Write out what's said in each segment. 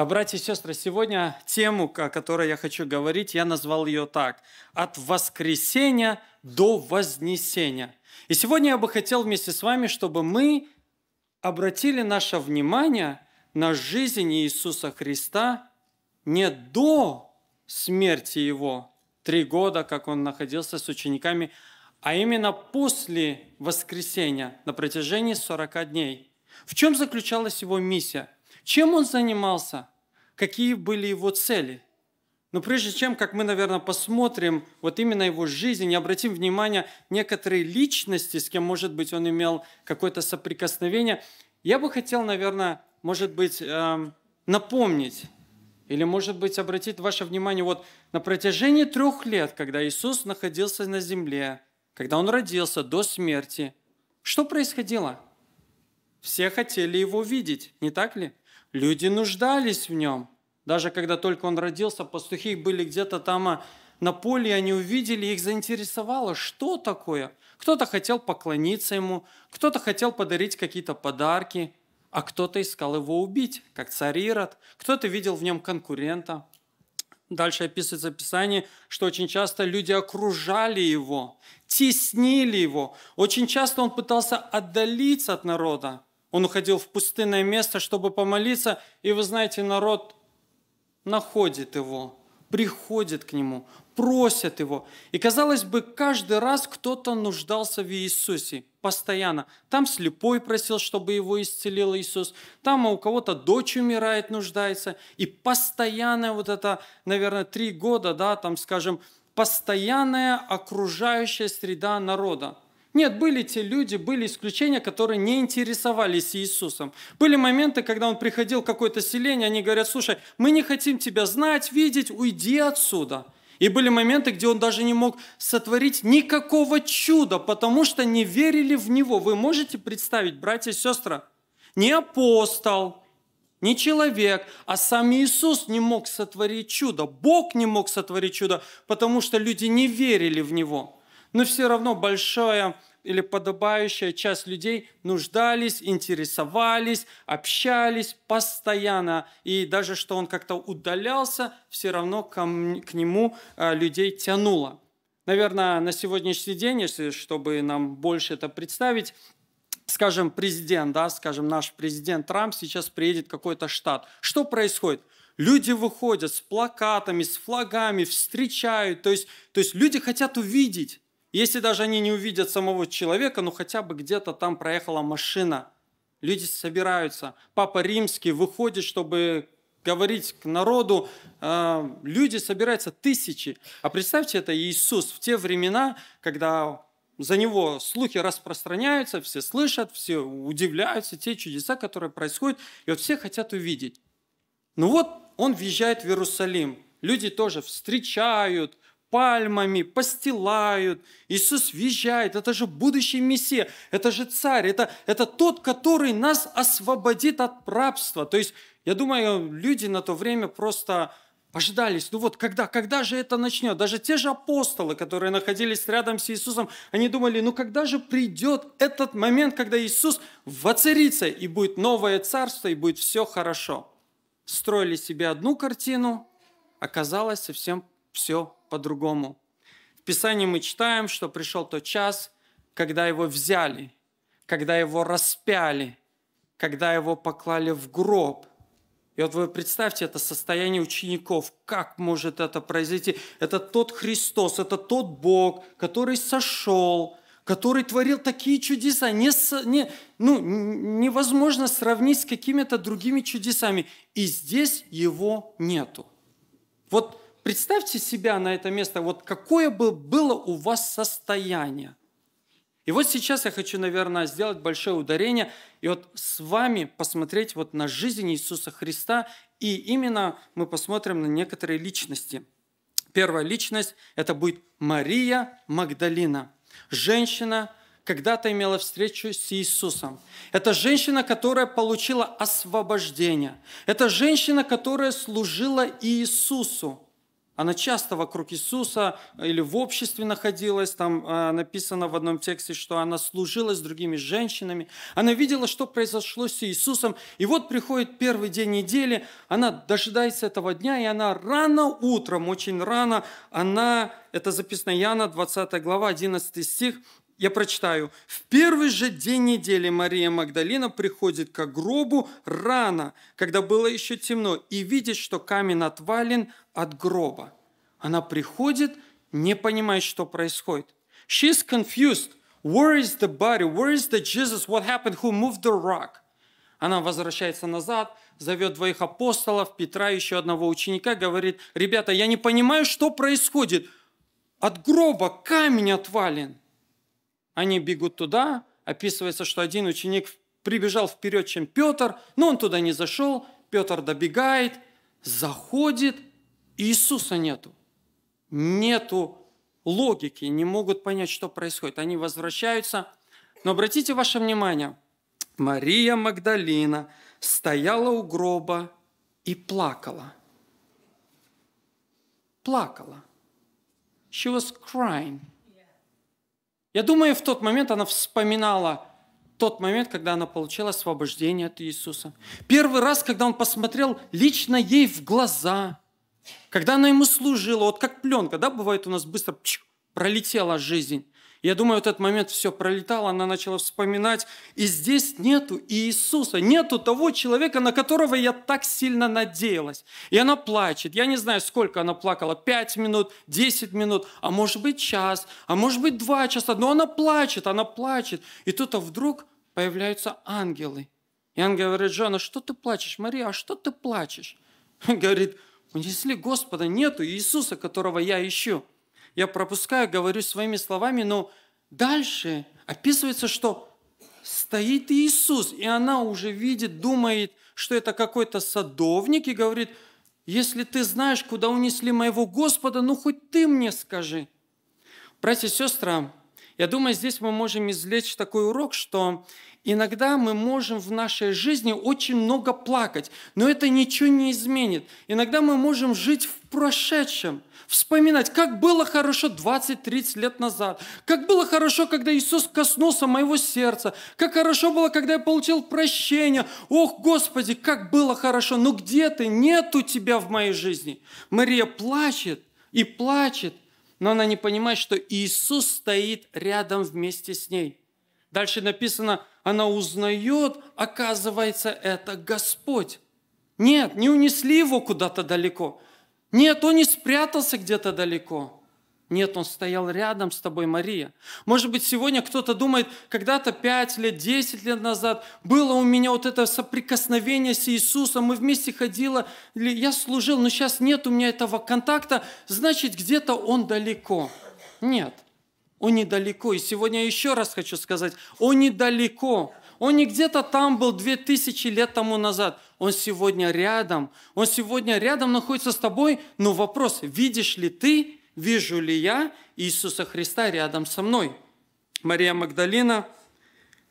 А, братья и сестры, сегодня тему, о которой я хочу говорить, я назвал ее так. От воскресения до вознесения. И сегодня я бы хотел вместе с вами, чтобы мы обратили наше внимание на жизнь Иисуса Христа не до смерти Его, три года, как Он находился с учениками, а именно после воскресения на протяжении 40 дней. В чем заключалась Его миссия? Чем он занимался? Какие были его цели? Но прежде чем, как мы, наверное, посмотрим вот именно его жизнь и обратим внимание некоторые личности, с кем, может быть, он имел какое-то соприкосновение, я бы хотел, наверное, может быть, эм, напомнить или, может быть, обратить ваше внимание, вот на протяжении трех лет, когда Иисус находился на земле, когда Он родился до смерти, что происходило? Все хотели Его видеть, не так ли? Люди нуждались в нем. Даже когда только он родился, пастухи были где-то там а, на поле, и они увидели, их заинтересовало, что такое. Кто-то хотел поклониться ему, кто-то хотел подарить какие-то подарки, а кто-то искал его убить, как царь Ирод, кто-то видел в нем конкурента. Дальше описывается Писание, что очень часто люди окружали его, теснили его. Очень часто он пытался отдалиться от народа. Он уходил в пустынное место, чтобы помолиться, и вы знаете, народ находит его, приходит к нему, просят его. И казалось бы, каждый раз кто-то нуждался в Иисусе постоянно. Там слепой просил, чтобы его исцелил Иисус. Там у кого-то дочь умирает, нуждается. И постоянное вот это, наверное, три года, да, там, скажем, постоянная окружающая среда народа. Нет, были те люди, были исключения, которые не интересовались Иисусом. Были моменты, когда он приходил в какое-то селение, они говорят, слушай, мы не хотим тебя знать, видеть, уйди отсюда. И были моменты, где он даже не мог сотворить никакого чуда, потому что не верили в него. Вы можете представить, братья и сестры, не апостол, не человек, а сам Иисус не мог сотворить чудо. Бог не мог сотворить чудо, потому что люди не верили в него но все равно большая или подобающая часть людей нуждались, интересовались, общались постоянно. И даже что он как-то удалялся, все равно к нему э, людей тянуло. Наверное, на сегодняшний день, если чтобы нам больше это представить, скажем, президент, да, скажем, наш президент Трамп сейчас приедет в какой-то штат. Что происходит? Люди выходят с плакатами, с флагами, встречают. То есть, то есть люди хотят увидеть если даже они не увидят самого человека, ну хотя бы где-то там проехала машина. Люди собираются. Папа Римский выходит, чтобы говорить к народу. А, люди собираются тысячи. А представьте, это Иисус в те времена, когда за него слухи распространяются, все слышат, все удивляются, те чудеса, которые происходят, и вот все хотят увидеть. Ну вот он въезжает в Иерусалим, люди тоже встречают, пальмами, постилают. Иисус въезжает, это же будущий Мессия, это же царь, это, это тот, который нас освободит от рабства. То есть, я думаю, люди на то время просто ожидались, ну вот когда, когда же это начнет? Даже те же апостолы, которые находились рядом с Иисусом, они думали, ну когда же придет этот момент, когда Иисус воцарится, и будет новое царство, и будет все хорошо. Строили себе одну картину, оказалось совсем все по-другому. В Писании мы читаем, что пришел тот час, когда его взяли, когда его распяли, когда его поклали в гроб. И вот вы представьте это состояние учеников, как может это произойти. Это тот Христос, это тот Бог, который сошел, который творил такие чудеса, не, не, ну, невозможно сравнить с какими-то другими чудесами. И здесь его нету. Вот Представьте себя на это место, вот какое бы было у вас состояние. И вот сейчас я хочу, наверное, сделать большое ударение и вот с вами посмотреть вот на жизнь Иисуса Христа, и именно мы посмотрим на некоторые личности. Первая личность – это будет Мария Магдалина, женщина, когда-то имела встречу с Иисусом. Это женщина, которая получила освобождение. Это женщина, которая служила Иисусу. Она часто вокруг Иисуса э, или в обществе находилась. Там э, написано в одном тексте, что она служила с другими женщинами. Она видела, что произошло с Иисусом. И вот приходит первый день недели, она дожидается этого дня, и она рано утром, очень рано, она, это записано Яна, 20 глава, 11 стих, я прочитаю. «В первый же день недели Мария Магдалина приходит к гробу рано, когда было еще темно, и видит, что камень отвален от гроба. Она приходит, не понимая, что происходит. She's confused. Where is the body? Where is the Jesus? What happened? Who moved the rock?» Она возвращается назад, зовет двоих апостолов, Петра, еще одного ученика, говорит, «Ребята, я не понимаю, что происходит. От гроба камень отвален». Они бегут туда, описывается, что один ученик прибежал вперед, чем Петр, но он туда не зашел, Петр добегает, заходит, Иисуса нету. Нету логики, не могут понять, что происходит. Они возвращаются. Но обратите ваше внимание, Мария Магдалина стояла у гроба и плакала. Плакала. She was crying. Я думаю, в тот момент она вспоминала тот момент, когда она получила освобождение от Иисуса. Первый раз, когда он посмотрел лично ей в глаза, когда она ему служила, вот как пленка, да, бывает у нас быстро пш, пролетела жизнь. Я думаю, в этот момент все пролетало, она начала вспоминать, и здесь нету Иисуса, нету того человека, на которого я так сильно надеялась. И она плачет, я не знаю, сколько она плакала, пять минут, десять минут, а может быть час, а может быть два часа, но она плачет, она плачет. И тут а вдруг появляются ангелы. И ангел говорит, Жанна, что ты плачешь? Мария, а что ты плачешь? говорит, унесли Господа, нету Иисуса, которого я ищу я пропускаю, говорю своими словами, но дальше описывается, что стоит Иисус, и она уже видит, думает, что это какой-то садовник, и говорит, если ты знаешь, куда унесли моего Господа, ну хоть ты мне скажи. Братья и сестры, я думаю, здесь мы можем извлечь такой урок, что иногда мы можем в нашей жизни очень много плакать, но это ничего не изменит. Иногда мы можем жить в прошедшем, вспоминать, как было хорошо 20-30 лет назад, как было хорошо, когда Иисус коснулся моего сердца, как хорошо было, когда я получил прощение. Ох, Господи, как было хорошо, ну где ты? Нету тебя в моей жизни. Мария плачет и плачет, но она не понимает, что Иисус стоит рядом вместе с ней. Дальше написано, она узнает, оказывается, это Господь. Нет, не унесли его куда-то далеко. Нет, он не спрятался где-то далеко. Нет, он стоял рядом с тобой, Мария. Может быть, сегодня кто-то думает, когда-то 5 лет, 10 лет назад было у меня вот это соприкосновение с Иисусом, мы вместе ходили, я служил, но сейчас нет у меня этого контакта, значит, где-то он далеко. Нет, он недалеко. И сегодня еще раз хочу сказать, он недалеко. Он не где-то там был две тысячи лет тому назад. Он сегодня рядом. Он сегодня рядом находится с тобой. Но вопрос, видишь ли ты, вижу ли я Иисуса Христа рядом со мной? Мария Магдалина,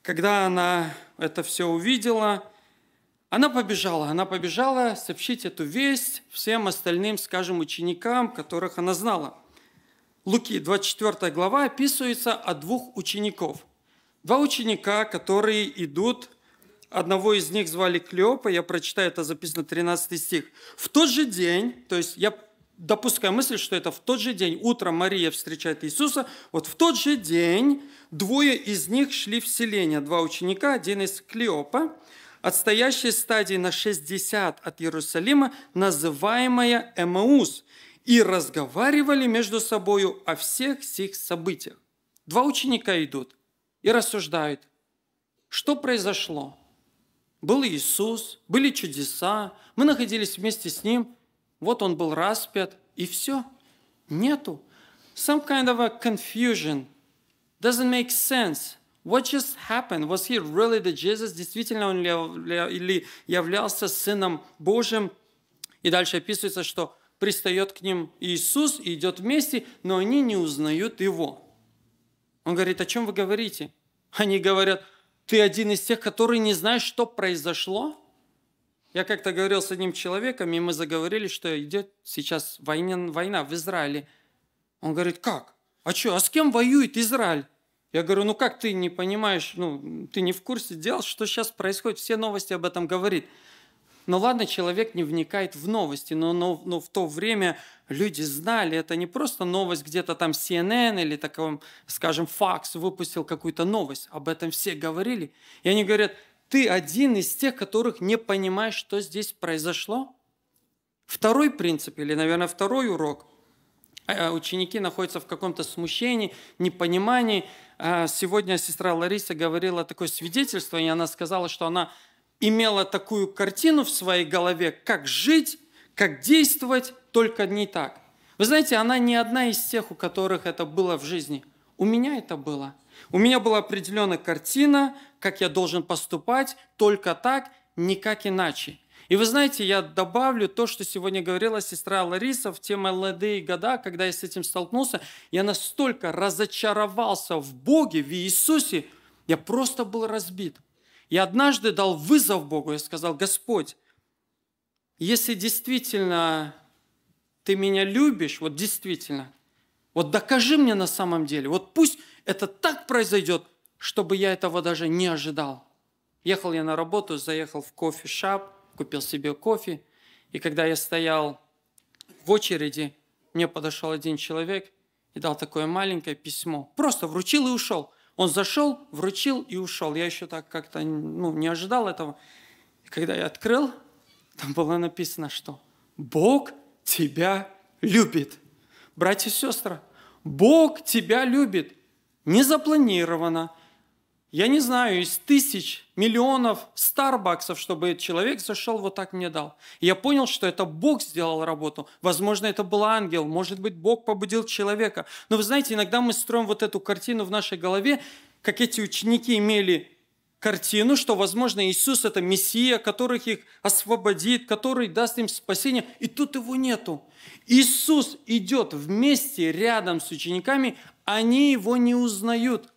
когда она это все увидела, она побежала, она побежала сообщить эту весть всем остальным, скажем, ученикам, которых она знала. Луки, 24 глава, описывается о двух учеников – Два ученика, которые идут, одного из них звали Клеопа, я прочитаю, это записано 13 стих. В тот же день, то есть я допускаю мысль, что это в тот же день, утром Мария встречает Иисуса, вот в тот же день двое из них шли в селение, два ученика, один из Клеопа, отстоящей стадии на 60 от Иерусалима, называемая Эмаус, и разговаривали между собою о всех сих событиях. Два ученика идут и рассуждают, что произошло. Был Иисус, были чудеса, мы находились вместе с Ним, вот Он был распят, и все. Нету. Some kind of a confusion. Doesn't make sense. What just happened? Was he really the Jesus? Действительно он или являлся Сыном Божьим? И дальше описывается, что пристает к ним Иисус и идет вместе, но они не узнают его. Он говорит, о чем вы говорите? Они говорят, ты один из тех, которые не знаешь, что произошло? Я как-то говорил с одним человеком, и мы заговорили, что идет сейчас война, война в Израиле. Он говорит, как? А что, а с кем воюет Израиль? Я говорю, ну как ты не понимаешь, ну ты не в курсе дел, что сейчас происходит, все новости об этом говорит. Но ну ладно, человек не вникает в новости, но, но, но в то время люди знали, это не просто новость где-то там CNN или таком, скажем, факс выпустил какую-то новость, об этом все говорили. И они говорят, ты один из тех, которых не понимаешь, что здесь произошло. Второй принцип, или, наверное, второй урок э, – ученики находятся в каком-то смущении, непонимании. Э, сегодня сестра Лариса говорила такое свидетельство, и она сказала, что она имела такую картину в своей голове, как жить, как действовать, только не так. Вы знаете, она не одна из тех, у которых это было в жизни. У меня это было. У меня была определенная картина, как я должен поступать, только так, никак иначе. И вы знаете, я добавлю то, что сегодня говорила сестра Лариса в теме «Молодые года», когда я с этим столкнулся, я настолько разочаровался в Боге, в Иисусе, я просто был разбит. Я однажды дал вызов Богу и сказал, Господь, если действительно ты меня любишь, вот действительно, вот докажи мне на самом деле, вот пусть это так произойдет, чтобы я этого даже не ожидал. Ехал я на работу, заехал в кофе-шап, купил себе кофе, и когда я стоял в очереди, мне подошел один человек и дал такое маленькое письмо. Просто вручил и ушел. Он зашел, вручил и ушел. Я еще так как-то ну, не ожидал этого. И когда я открыл, там было написано, что Бог тебя любит. Братья и сестры, Бог тебя любит. Не запланировано, я не знаю, из тысяч, миллионов старбаксов, чтобы человек зашел вот так мне дал. я понял, что это Бог сделал работу. Возможно, это был ангел, может быть, Бог побудил человека. Но вы знаете, иногда мы строим вот эту картину в нашей голове, как эти ученики имели картину, что, возможно, Иисус – это Мессия, который их освободит, который даст им спасение, и тут его нету. Иисус идет вместе, рядом с учениками, они его не узнают –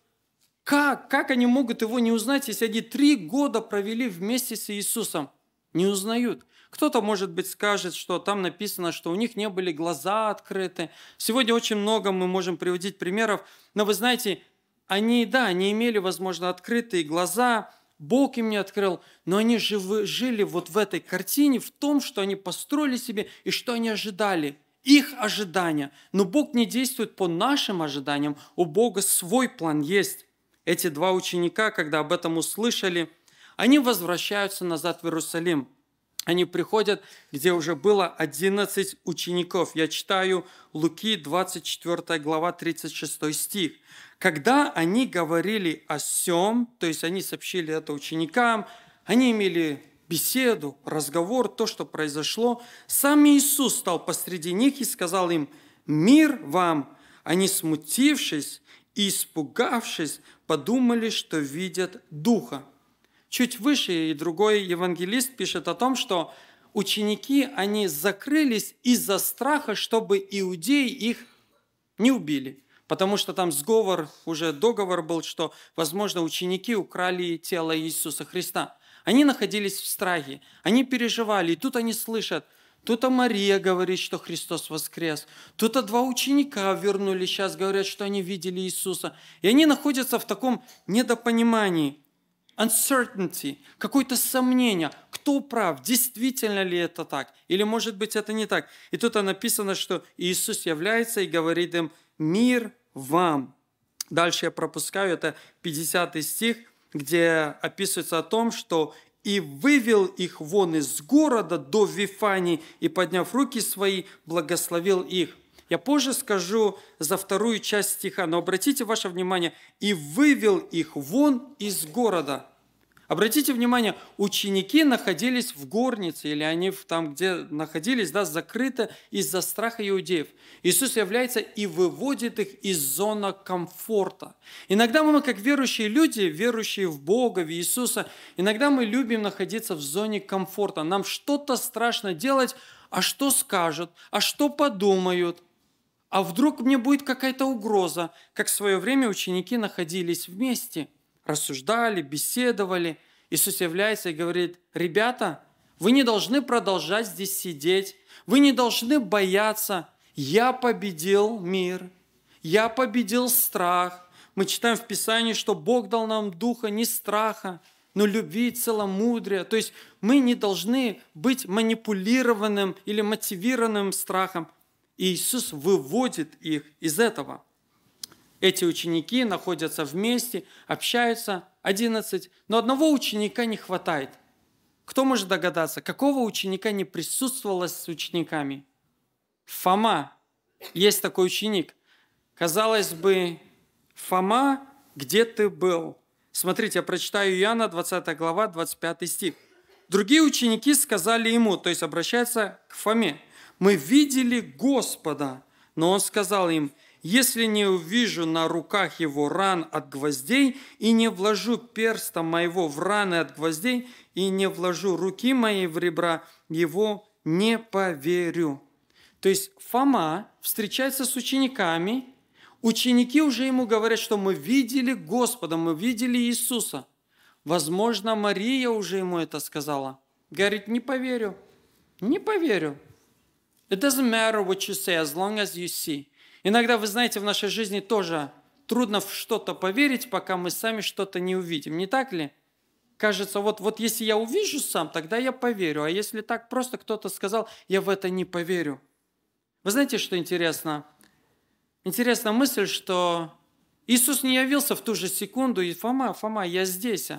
как? Как они могут его не узнать, если они три года провели вместе с Иисусом? Не узнают. Кто-то, может быть, скажет, что там написано, что у них не были глаза открыты. Сегодня очень много мы можем приводить примеров, но вы знаете, они, да, они имели, возможно, открытые глаза, Бог им не открыл, но они живы, жили вот в этой картине, в том, что они построили себе и что они ожидали – их ожидания. Но Бог не действует по нашим ожиданиям. У Бога свой план есть эти два ученика, когда об этом услышали, они возвращаются назад в Иерусалим. Они приходят, где уже было 11 учеников. Я читаю Луки 24 глава 36 стих. Когда они говорили о сем, то есть они сообщили это ученикам, они имели беседу, разговор, то, что произошло, сам Иисус стал посреди них и сказал им, «Мир вам!» Они, смутившись и испугавшись, подумали, что видят Духа. Чуть выше и другой евангелист пишет о том, что ученики, они закрылись из-за страха, чтобы иудеи их не убили. Потому что там сговор, уже договор был, что, возможно, ученики украли тело Иисуса Христа. Они находились в страхе, они переживали, и тут они слышат – Тут-то Мария говорит, что Христос воскрес. Тут-то два ученика вернули, сейчас говорят, что они видели Иисуса. И они находятся в таком недопонимании, uncertainty, какое-то сомнение, кто прав, действительно ли это так, или может быть это не так. И тут написано, что Иисус является и говорит им «мир вам». Дальше я пропускаю, это 50 стих, где описывается о том, что и вывел их вон из города до Вифании, и, подняв руки свои, благословил их. Я позже скажу за вторую часть стиха, но обратите ваше внимание, «и вывел их вон из города». Обратите внимание, ученики находились в горнице, или они там, где находились, да, закрыто из-за страха иудеев. Иисус является и выводит их из зоны комфорта. Иногда мы, как верующие люди, верующие в Бога, в Иисуса, иногда мы любим находиться в зоне комфорта. Нам что-то страшно делать, а что скажут, а что подумают – а вдруг мне будет какая-то угроза, как в свое время ученики находились вместе – рассуждали, беседовали. Иисус является и говорит, ребята, вы не должны продолжать здесь сидеть, вы не должны бояться. Я победил мир, я победил страх. Мы читаем в Писании, что Бог дал нам духа не страха, но любви и целомудрия. То есть мы не должны быть манипулированным или мотивированным страхом. И Иисус выводит их из этого – эти ученики находятся вместе, общаются, 11, но одного ученика не хватает. Кто может догадаться, какого ученика не присутствовало с учениками? Фома. Есть такой ученик. Казалось бы, Фома, где ты был? Смотрите, я прочитаю Иоанна, 20 глава, 25 стих. Другие ученики сказали ему, то есть обращаются к Фоме, «Мы видели Господа». Но он сказал им, если не увижу на руках его ран от гвоздей, и не вложу перста моего в раны от гвоздей, и не вложу руки моей в ребра, его не поверю». То есть Фома встречается с учениками, ученики уже ему говорят, что мы видели Господа, мы видели Иисуса. Возможно, Мария уже ему это сказала. Говорит, не поверю, не поверю. It doesn't matter what you say as long as you see. Иногда, вы знаете, в нашей жизни тоже трудно в что-то поверить, пока мы сами что-то не увидим. Не так ли? Кажется, вот, вот если я увижу сам, тогда я поверю. А если так просто кто-то сказал, я в это не поверю. Вы знаете, что интересно? Интересная мысль, что Иисус не явился в ту же секунду, и Фома, Фома, я здесь.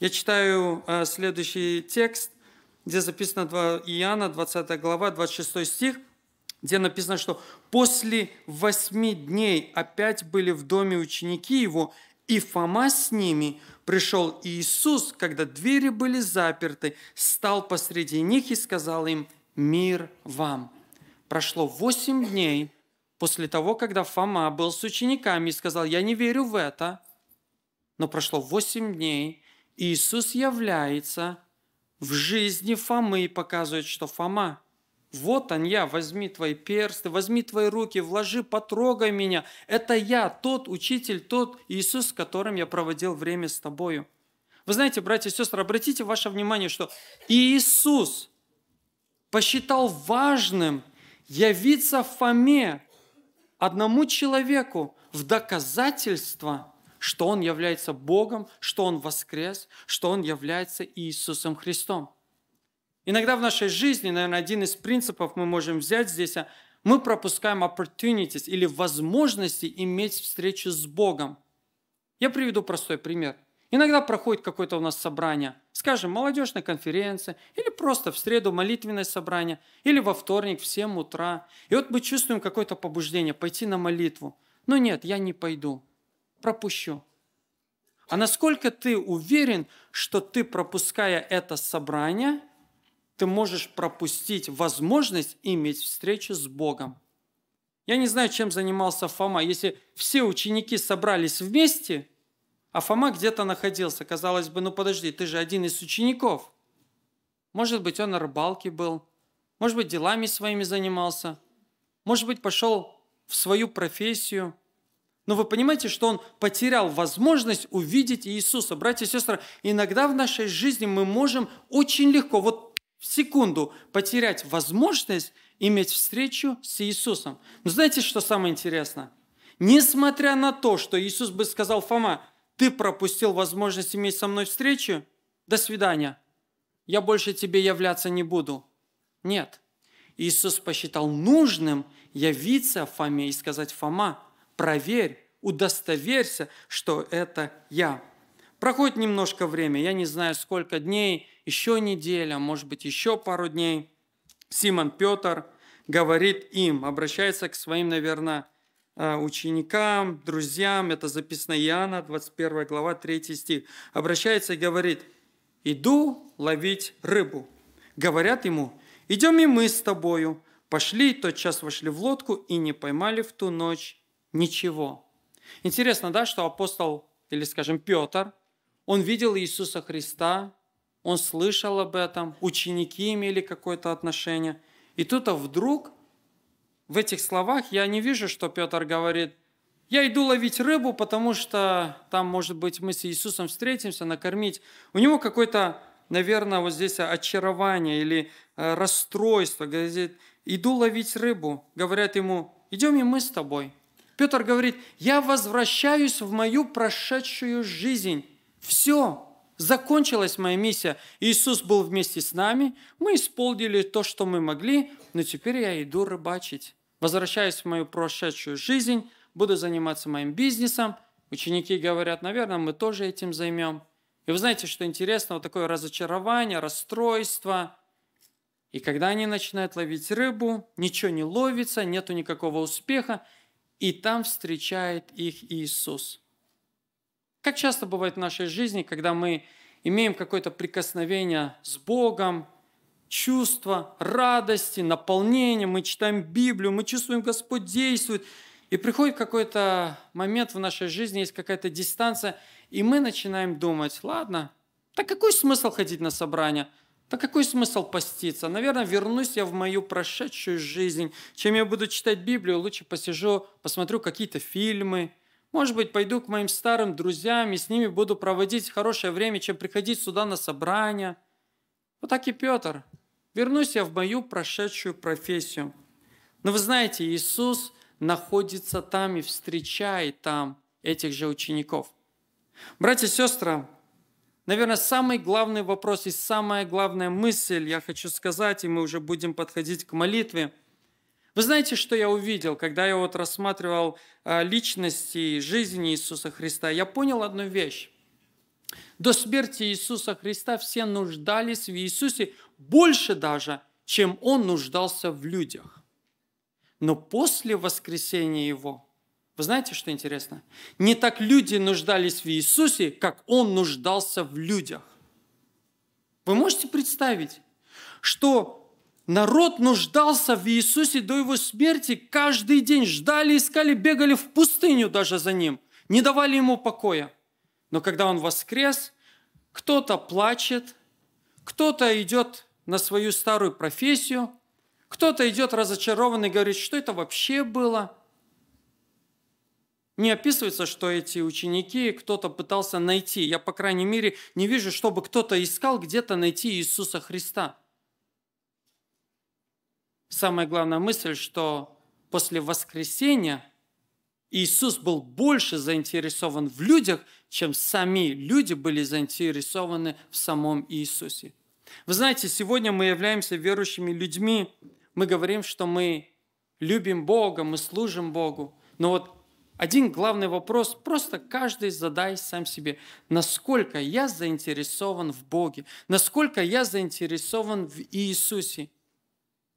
Я читаю э, следующий текст, где записано 2 Иоанна, 20 глава, 26 стих – где написано, что «после восьми дней опять были в доме ученики его, и Фома с ними пришел Иисус, когда двери были заперты, стал посреди них и сказал им «Мир вам». Прошло восемь дней после того, когда Фома был с учениками и сказал «Я не верю в это». Но прошло восемь дней, и Иисус является в жизни Фомы и показывает, что Фома – вот он я, возьми твои персты, возьми твои руки, вложи, потрогай меня. Это я, тот учитель, тот Иисус, с которым я проводил время с тобою. Вы знаете, братья и сестры, обратите ваше внимание, что Иисус посчитал важным явиться в Фоме, одному человеку, в доказательство, что он является Богом, что он воскрес, что он является Иисусом Христом. Иногда в нашей жизни, наверное, один из принципов мы можем взять здесь, а, мы пропускаем opportunities или возможности иметь встречу с Богом. Я приведу простой пример. Иногда проходит какое-то у нас собрание, скажем, молодежная конференция, или просто в среду молитвенное собрание, или во вторник в 7 утра. И вот мы чувствуем какое-то побуждение пойти на молитву. Но нет, я не пойду, пропущу. А насколько ты уверен, что ты, пропуская это собрание, ты можешь пропустить возможность иметь встречу с Богом. Я не знаю, чем занимался Фома. Если все ученики собрались вместе, а Фома где-то находился, казалось бы, ну подожди, ты же один из учеников. Может быть, он на рыбалке был, может быть, делами своими занимался, может быть, пошел в свою профессию. Но вы понимаете, что он потерял возможность увидеть Иисуса. Братья и сестры, иногда в нашей жизни мы можем очень легко, вот в секунду потерять возможность иметь встречу с Иисусом. Но знаете, что самое интересное? Несмотря на то, что Иисус бы сказал Фома, ты пропустил возможность иметь со мной встречу, до свидания, я больше тебе являться не буду. Нет. Иисус посчитал нужным явиться Фоме и сказать, Фома, проверь, удостоверься, что это я. Проходит немножко время, я не знаю сколько дней, еще неделя, может быть еще пару дней. Симон Петр говорит им, обращается к своим, наверное, э, ученикам, друзьям, это записано Иоанна, 21 глава, 3 стих, обращается и говорит, «Иду ловить рыбу». Говорят ему, «Идем и мы с тобою». Пошли, тотчас вошли в лодку и не поймали в ту ночь ничего. Интересно, да, что апостол, или, скажем, Петр, он видел Иисуса Христа, он слышал об этом, ученики имели какое-то отношение. И тут а вдруг в этих словах я не вижу, что Петр говорит, я иду ловить рыбу, потому что там, может быть, мы с Иисусом встретимся, накормить. У него какое-то, наверное, вот здесь очарование или э, расстройство. Говорит, иду ловить рыбу. Говорят ему, идем и мы с тобой. Петр говорит, я возвращаюсь в мою прошедшую жизнь. Все, закончилась моя миссия. Иисус был вместе с нами, мы исполнили то, что мы могли, но теперь я иду рыбачить. Возвращаюсь в мою прошедшую жизнь, буду заниматься моим бизнесом. Ученики говорят, наверное, мы тоже этим займем. И вы знаете, что интересно, вот такое разочарование, расстройство. И когда они начинают ловить рыбу, ничего не ловится, нету никакого успеха, и там встречает их Иисус – как часто бывает в нашей жизни, когда мы имеем какое-то прикосновение с Богом, чувство радости, наполнение, мы читаем Библию, мы чувствуем, Господь действует, и приходит какой-то момент в нашей жизни, есть какая-то дистанция, и мы начинаем думать, ладно, так какой смысл ходить на собрание? Да какой смысл поститься? Наверное, вернусь я в мою прошедшую жизнь. Чем я буду читать Библию, лучше посижу, посмотрю какие-то фильмы, может быть, пойду к моим старым друзьям и с ними буду проводить хорошее время, чем приходить сюда на собрания. Вот так и Петр. Вернусь я в мою прошедшую профессию. Но вы знаете, Иисус находится там и встречает там этих же учеников. Братья и сестры, наверное, самый главный вопрос и самая главная мысль, я хочу сказать, и мы уже будем подходить к молитве – вы знаете, что я увидел, когда я вот рассматривал а, личности и жизнь Иисуса Христа? Я понял одну вещь. До смерти Иисуса Христа все нуждались в Иисусе больше даже, чем Он нуждался в людях. Но после воскресения Его, вы знаете, что интересно? Не так люди нуждались в Иисусе, как Он нуждался в людях. Вы можете представить, что Народ нуждался в Иисусе до его смерти каждый день. Ждали, искали, бегали в пустыню даже за ним. Не давали ему покоя. Но когда он воскрес, кто-то плачет, кто-то идет на свою старую профессию, кто-то идет разочарованный, говорит, что это вообще было. Не описывается, что эти ученики кто-то пытался найти. Я, по крайней мере, не вижу, чтобы кто-то искал где-то найти Иисуса Христа – самая главная мысль, что после воскресения Иисус был больше заинтересован в людях, чем сами люди были заинтересованы в самом Иисусе. Вы знаете, сегодня мы являемся верующими людьми, мы говорим, что мы любим Бога, мы служим Богу. Но вот один главный вопрос, просто каждый задай сам себе, насколько я заинтересован в Боге, насколько я заинтересован в Иисусе –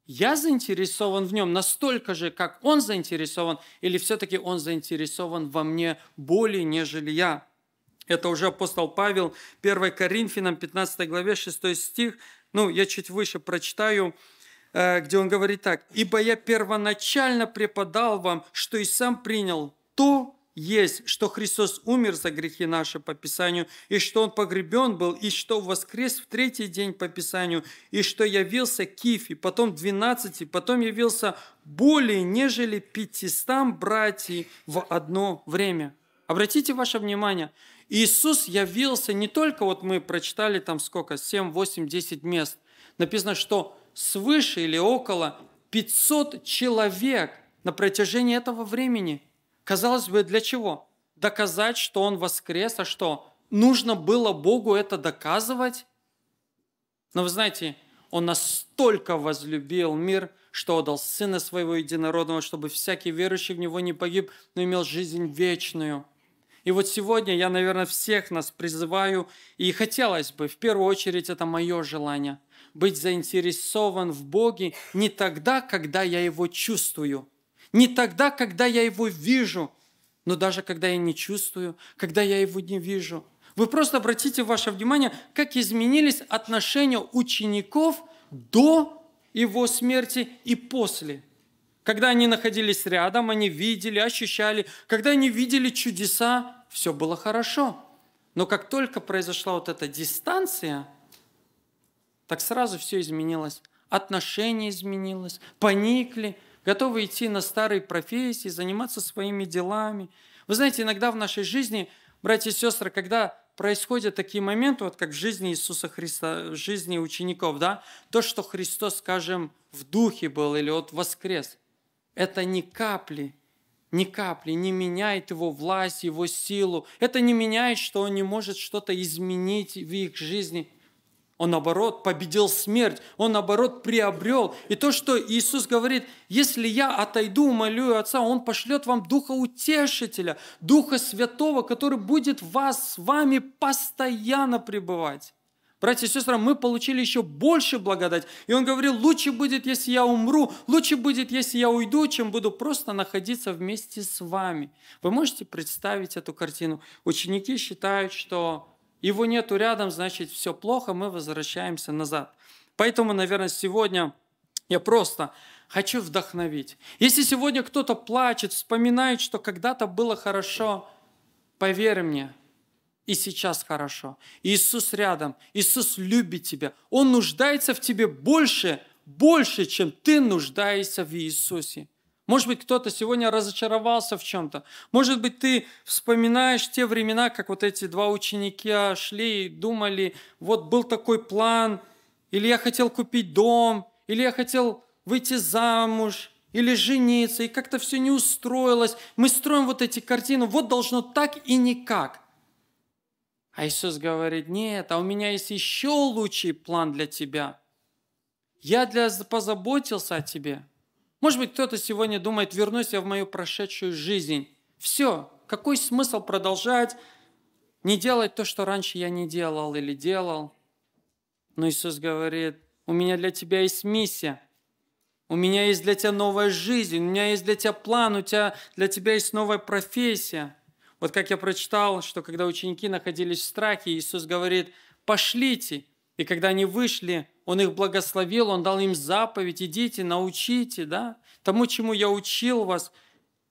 я заинтересован в нем настолько же, как он заинтересован, или все-таки он заинтересован во мне более, нежели я. Это уже апостол Павел, 1 Коринфянам, 15 главе, 6 стих. Ну, я чуть выше прочитаю, э, где он говорит так. «Ибо я первоначально преподал вам, что и сам принял то, есть, что Христос умер за грехи наши по Писанию, и что Он погребен был, и что воскрес в третий день по Писанию, и что явился Кифи, потом двенадцати, потом явился более, нежели пятистам братьев в одно время. Обратите ваше внимание, Иисус явился не только, вот мы прочитали там сколько, 7, 8, 10 мест. Написано, что свыше или около 500 человек на протяжении этого времени – Казалось бы, для чего? Доказать, что он воскрес, а что? Нужно было Богу это доказывать? Но вы знаете, он настолько возлюбил мир, что отдал Сына Своего Единородного, чтобы всякий верующий в Него не погиб, но имел жизнь вечную. И вот сегодня я, наверное, всех нас призываю, и хотелось бы, в первую очередь, это мое желание, быть заинтересован в Боге не тогда, когда я Его чувствую – не тогда, когда я его вижу, но даже когда я не чувствую, когда я его не вижу. Вы просто обратите ваше внимание, как изменились отношения учеников до его смерти и после. Когда они находились рядом, они видели, ощущали. Когда они видели чудеса, все было хорошо. Но как только произошла вот эта дистанция, так сразу все изменилось. Отношения изменилось, поникли, готовы идти на старые профессии, заниматься своими делами. Вы знаете, иногда в нашей жизни, братья и сестры, когда происходят такие моменты, вот как в жизни Иисуса Христа, в жизни учеников, да, то, что Христос, скажем, в духе был или вот воскрес, это ни капли, ни капли не меняет его власть, его силу. Это не меняет, что он не может что-то изменить в их жизни – он, наоборот, победил смерть. Он, наоборот, приобрел. И то, что Иисус говорит, если я отойду, умолю Отца, Он пошлет вам Духа Утешителя, Духа Святого, который будет вас с вами постоянно пребывать. Братья и сестры, мы получили еще больше благодать. И он говорил, лучше будет, если я умру, лучше будет, если я уйду, чем буду просто находиться вместе с вами. Вы можете представить эту картину? Ученики считают, что его нету рядом, значит, все плохо, мы возвращаемся назад. Поэтому, наверное, сегодня я просто хочу вдохновить. Если сегодня кто-то плачет, вспоминает, что когда-то было хорошо, поверь мне, и сейчас хорошо. Иисус рядом, Иисус любит тебя. Он нуждается в тебе больше, больше, чем ты нуждаешься в Иисусе. Может быть, кто-то сегодня разочаровался в чем-то. Может быть, ты вспоминаешь те времена, как вот эти два ученика шли и думали, вот был такой план, или я хотел купить дом, или я хотел выйти замуж, или жениться, и как-то все не устроилось. Мы строим вот эти картины, вот должно так и никак. А Иисус говорит, нет, а у меня есть еще лучший план для тебя. Я для, позаботился о тебе – может быть, кто-то сегодня думает, вернусь я в мою прошедшую жизнь. Все, какой смысл продолжать не делать то, что раньше я не делал или делал? Но Иисус говорит, у меня для тебя есть миссия. У меня есть для тебя новая жизнь, у меня есть для тебя план, у тебя, для тебя есть новая профессия. Вот как я прочитал, что когда ученики находились в страхе, Иисус говорит, пошлите. И когда они вышли, он их благословил, Он дал им заповедь, идите, научите, да, тому, чему я учил вас.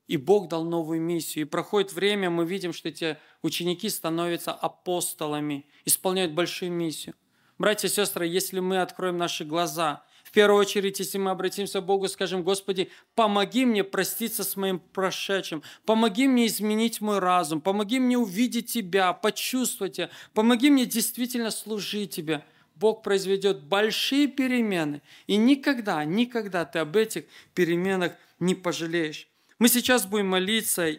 И Бог дал новую миссию. И проходит время, мы видим, что эти ученики становятся апостолами, исполняют большую миссию. Братья и сестры, если мы откроем наши глаза, в первую очередь, если мы обратимся к Богу, скажем, Господи, помоги мне проститься с моим прошедшим, помоги мне изменить мой разум, помоги мне увидеть Тебя, почувствовать Тебя, помоги мне действительно служить Тебе – Бог произведет большие перемены. И никогда, никогда ты об этих переменах не пожалеешь. Мы сейчас будем молиться